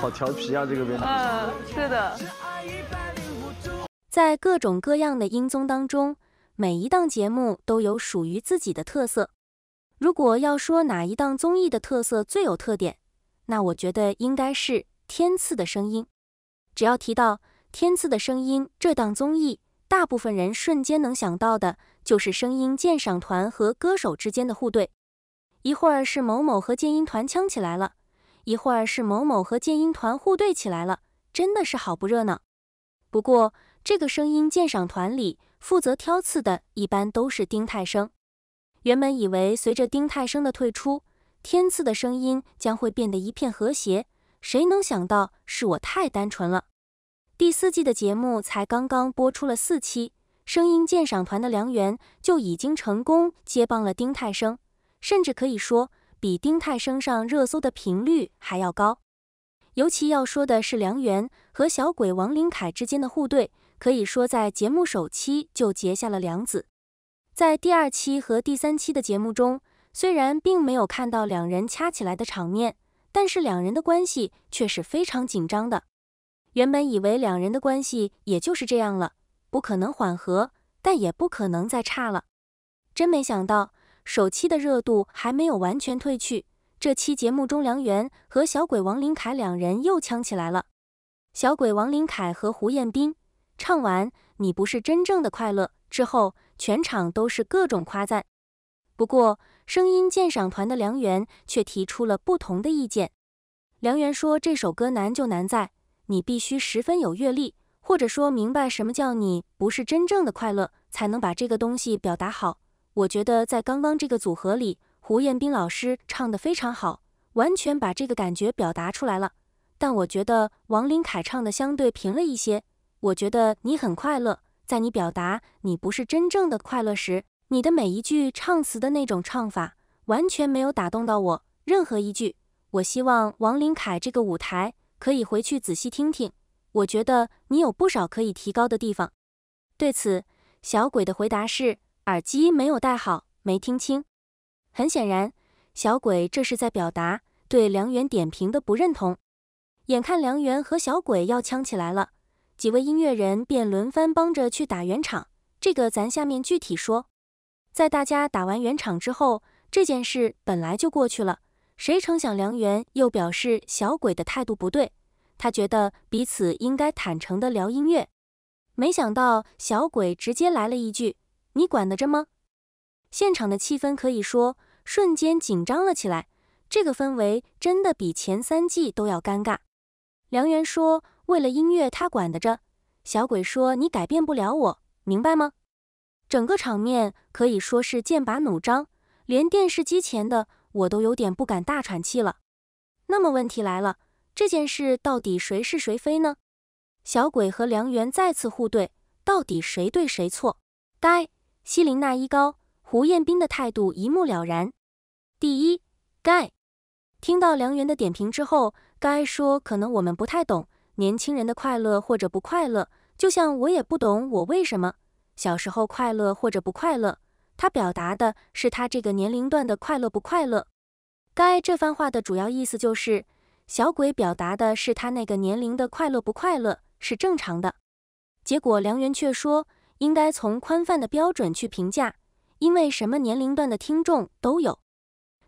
好调皮啊，这个边。嗯，是的。在各种各样的音综当中，每一档节目都有属于自己的特色。如果要说哪一档综艺的特色最有特点，那我觉得应该是《天赐的声音》。只要提到《天赐的声音》这档综艺，大部分人瞬间能想到的就是声音鉴赏团和歌手之间的互怼，一会儿是某某和鉴音团呛起来了。一会儿是某某和剑音团互怼起来了，真的是好不热闹。不过这个声音鉴赏团里负责挑刺的一般都是丁太升。原本以为随着丁太升的退出，天赐的声音将会变得一片和谐，谁能想到是我太单纯了。第四季的节目才刚刚播出了四期，声音鉴赏团的梁源就已经成功接棒了丁太升，甚至可以说。比丁太升上热搜的频率还要高。尤其要说的是，梁源和小鬼王琳凯之间的互怼，可以说在节目首期就结下了梁子。在第二期和第三期的节目中，虽然并没有看到两人掐起来的场面，但是两人的关系却是非常紧张的。原本以为两人的关系也就是这样了，不可能缓和，但也不可能再差了。真没想到。首期的热度还没有完全褪去，这期节目中，梁元和小鬼王琳凯两人又呛起来了。小鬼王琳凯和胡彦斌唱完《你不是真正的快乐》之后，全场都是各种夸赞。不过，声音鉴赏团的梁元却提出了不同的意见。梁元说：“这首歌难就难在，你必须十分有阅历，或者说明白什么叫‘你不是真正的快乐’，才能把这个东西表达好。”我觉得在刚刚这个组合里，胡彦斌老师唱的非常好，完全把这个感觉表达出来了。但我觉得王林凯唱的相对平了一些。我觉得你很快乐，在你表达你不是真正的快乐时，你的每一句唱词的那种唱法完全没有打动到我任何一句。我希望王林凯这个舞台可以回去仔细听听，我觉得你有不少可以提高的地方。对此，小鬼的回答是。耳机没有戴好，没听清。很显然，小鬼这是在表达对梁元点评的不认同。眼看梁元和小鬼要呛起来了，几位音乐人便轮番帮着去打圆场。这个咱下面具体说。在大家打完圆场之后，这件事本来就过去了。谁成想梁元又表示小鬼的态度不对，他觉得彼此应该坦诚的聊音乐。没想到小鬼直接来了一句。你管得着吗？现场的气氛可以说瞬间紧张了起来，这个氛围真的比前三季都要尴尬。梁元说：“为了音乐，他管得着。”小鬼说：“你改变不了我，明白吗？”整个场面可以说是剑拔弩张，连电视机前的我都有点不敢大喘气了。那么问题来了，这件事到底谁是谁非呢？小鬼和梁元再次互怼，到底谁对谁错？该。西林娜依高、胡彦斌的态度一目了然。第一，该听到梁源的点评之后，该说可能我们不太懂年轻人的快乐或者不快乐，就像我也不懂我为什么小时候快乐或者不快乐。他表达的是他这个年龄段的快乐不快乐。该这番话的主要意思就是，小鬼表达的是他那个年龄的快乐不快乐是正常的。结果梁源却说。应该从宽泛的标准去评价，因为什么年龄段的听众都有。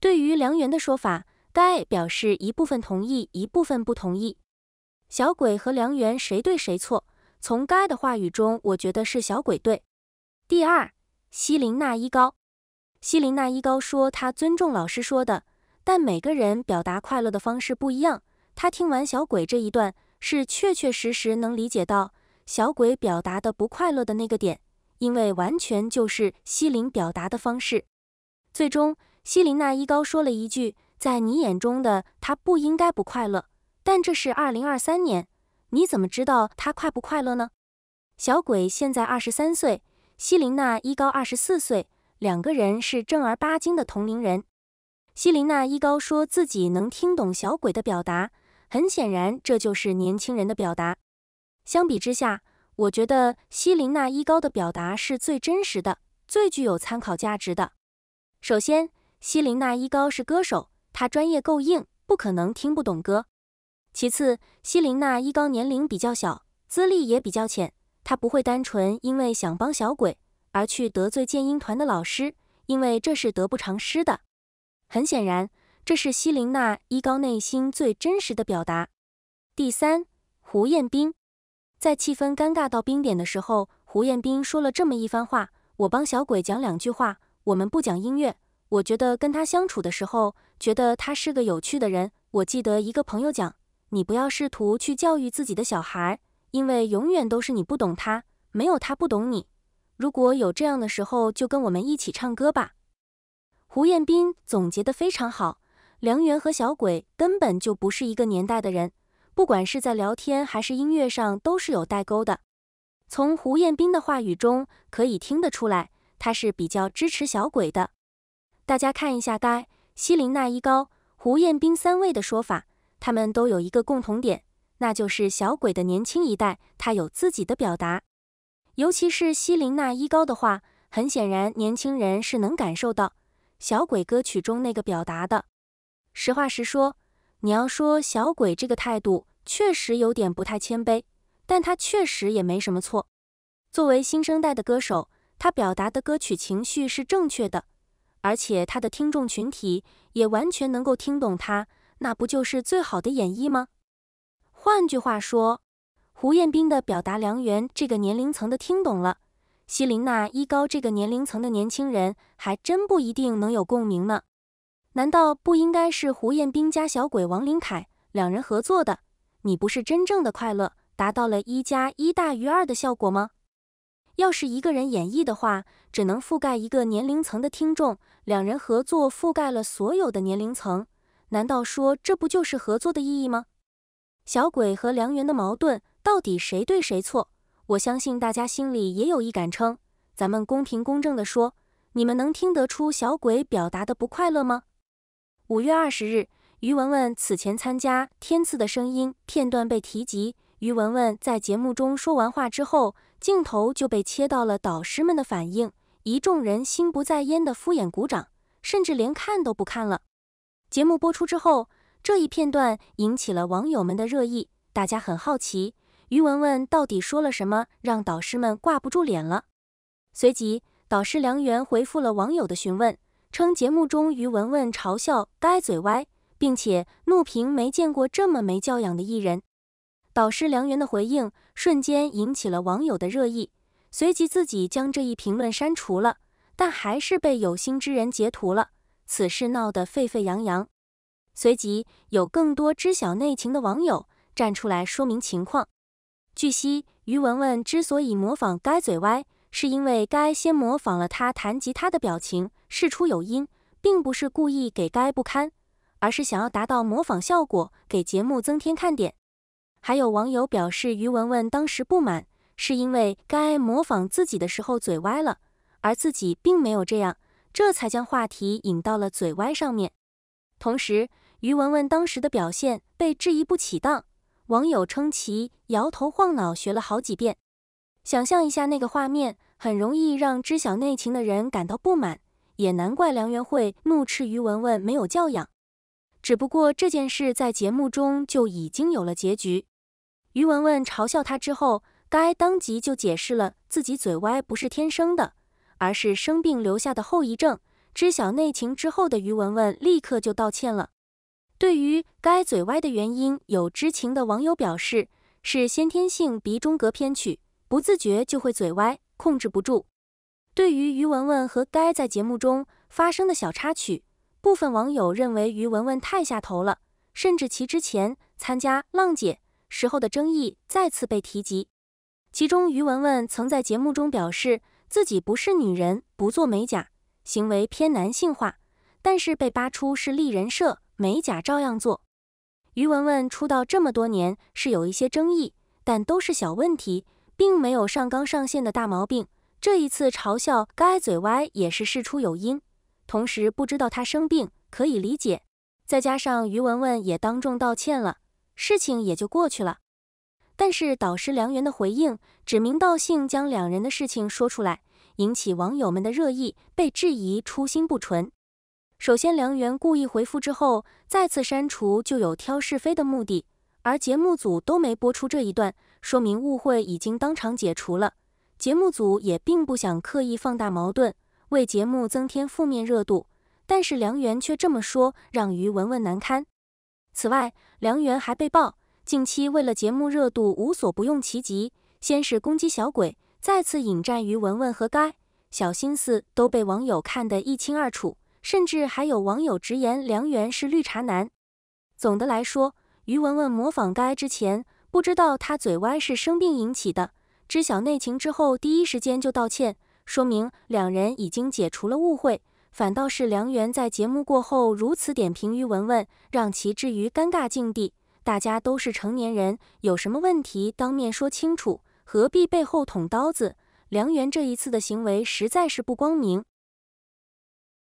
对于梁元的说法，该表示一部分同意，一部分不同意。小鬼和梁元谁对谁错？从该的话语中，我觉得是小鬼对。第二，西林娜依高，西林娜依高说他尊重老师说的，但每个人表达快乐的方式不一样。他听完小鬼这一段，是确确实实能理解到。小鬼表达的不快乐的那个点，因为完全就是西林表达的方式。最终，西林娜伊高说了一句：“在你眼中的他不应该不快乐，但这是二零二三年，你怎么知道他快不快乐呢？”小鬼现在二十三岁，西林娜伊高二十四岁，两个人是正儿八经的同龄人。西林娜伊高说自己能听懂小鬼的表达，很显然，这就是年轻人的表达。相比之下，我觉得西林娜依高的表达是最真实的，最具有参考价值的。首先，西林娜依高是歌手，她专业够硬，不可能听不懂歌。其次，西林娜依高年龄比较小，资历也比较浅，她不会单纯因为想帮小鬼而去得罪建英团的老师，因为这是得不偿失的。很显然，这是西林娜依高内心最真实的表达。第三，胡彦斌。在气氛尴尬到冰点的时候，胡彦斌说了这么一番话：“我帮小鬼讲两句话，我们不讲音乐。我觉得跟他相处的时候，觉得他是个有趣的人。我记得一个朋友讲，你不要试图去教育自己的小孩，因为永远都是你不懂他，没有他不懂你。如果有这样的时候，就跟我们一起唱歌吧。”胡彦斌总结得非常好，梁源和小鬼根本就不是一个年代的人。不管是在聊天还是音乐上，都是有代沟的。从胡彦斌的话语中可以听得出来，他是比较支持小鬼的。大家看一下该西林娜依高、胡彦斌三位的说法，他们都有一个共同点，那就是小鬼的年轻一代，他有自己的表达。尤其是西林娜依高的话，很显然年轻人是能感受到小鬼歌曲中那个表达的。实话实说。你要说小鬼这个态度确实有点不太谦卑，但他确实也没什么错。作为新生代的歌手，他表达的歌曲情绪是正确的，而且他的听众群体也完全能够听懂他，那不就是最好的演绎吗？换句话说，胡彦斌的表达良缘，这个年龄层的听懂了，希林娜依高这个年龄层的年轻人还真不一定能有共鸣呢。难道不应该是胡彦斌加小鬼王琳凯两人合作的？你不是真正的快乐，达到了一加一大于二的效果吗？要是一个人演绎的话，只能覆盖一个年龄层的听众；两人合作，覆盖了所有的年龄层。难道说这不就是合作的意义吗？小鬼和梁源的矛盾到底谁对谁错？我相信大家心里也有一杆秤。咱们公平公正的说，你们能听得出小鬼表达的不快乐吗？五月二十日，于文文此前参加《天赐的声音》片段被提及。于文文在节目中说完话之后，镜头就被切到了导师们的反应，一众人心不在焉地敷衍鼓掌，甚至连看都不看了。节目播出之后，这一片段引起了网友们的热议，大家很好奇于文文到底说了什么，让导师们挂不住脸了。随即，导师梁源回复了网友的询问。称节目中于文文嘲笑该嘴歪，并且怒评没见过这么没教养的艺人。导师梁源的回应瞬间引起了网友的热议，随即自己将这一评论删除了，但还是被有心之人截图了。此事闹得沸沸扬扬，随即有更多知晓内情的网友站出来说明情况。据悉，于文文之所以模仿该嘴歪。是因为该先模仿了他弹吉他的表情，事出有因，并不是故意给该不堪，而是想要达到模仿效果，给节目增添看点。还有网友表示，于文文当时不满是因为该模仿自己的时候嘴歪了，而自己并没有这样，这才将话题引到了嘴歪上面。同时，于文文当时的表现被质疑不起当，网友称其摇头晃脑学了好几遍，想象一下那个画面。很容易让知晓内情的人感到不满，也难怪梁元慧怒斥于文文没有教养。只不过这件事在节目中就已经有了结局。于文文嘲笑他之后，该当即就解释了自己嘴歪不是天生的，而是生病留下的后遗症。知晓内情之后的于文文立刻就道歉了。对于该嘴歪的原因，有知情的网友表示是先天性鼻中隔偏曲，不自觉就会嘴歪。控制不住。对于于文文和该在节目中发生的小插曲，部分网友认为于文文太下头了，甚至其之前参加《浪姐》时候的争议再次被提及。其中，于文文曾在节目中表示自己不是女人，不做美甲，行为偏男性化，但是被扒出是立人设，美甲照样做。于文文出道这么多年是有一些争议，但都是小问题。并没有上纲上线的大毛病，这一次嘲笑该嘴歪也是事出有因。同时不知道他生病可以理解，再加上于文文也当众道歉了，事情也就过去了。但是导师梁元的回应指名道姓将两人的事情说出来，引起网友们的热议，被质疑初心不纯。首先，梁元故意回复之后再次删除，就有挑是非的目的，而节目组都没播出这一段。说明误会已经当场解除了，节目组也并不想刻意放大矛盾，为节目增添负面热度。但是梁源却这么说，让于文文难堪。此外，梁源还被曝近期为了节目热度无所不用其极，先是攻击小鬼，再次引战于文文和该，小心思都被网友看得一清二楚。甚至还有网友直言梁源是绿茶男。总的来说，于文文模仿该之前。不知道他嘴歪是生病引起的。知晓内情之后，第一时间就道歉，说明两人已经解除了误会。反倒是梁元在节目过后如此点评于文文，让其置于尴尬境地。大家都是成年人，有什么问题当面说清楚，何必背后捅刀子？梁元这一次的行为实在是不光明。